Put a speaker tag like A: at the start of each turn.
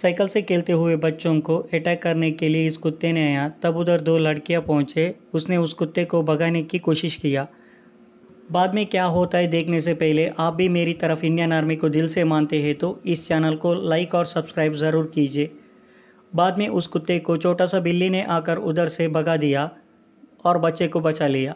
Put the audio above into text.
A: cycle से खेलते हुए बच्चों को अटैक करने के लिए इस कुत्ते ने आया तब उधर दो लड़कियां पहुंचे उसने उस कुत्ते को भगाने की कोशिश किया बाद में क्या होता है देखने से पहले आप भी मेरी तरफ इंडियन आर्मी को दिल से मानते हैं तो इस चैनल को लाइक और सब्सक्राइब ज़रूर कीजिए बाद में उस कुत्ते को छोटा सा बिल्ली ने आकर उधर से भगा दिया और बच्चे को बचा लिया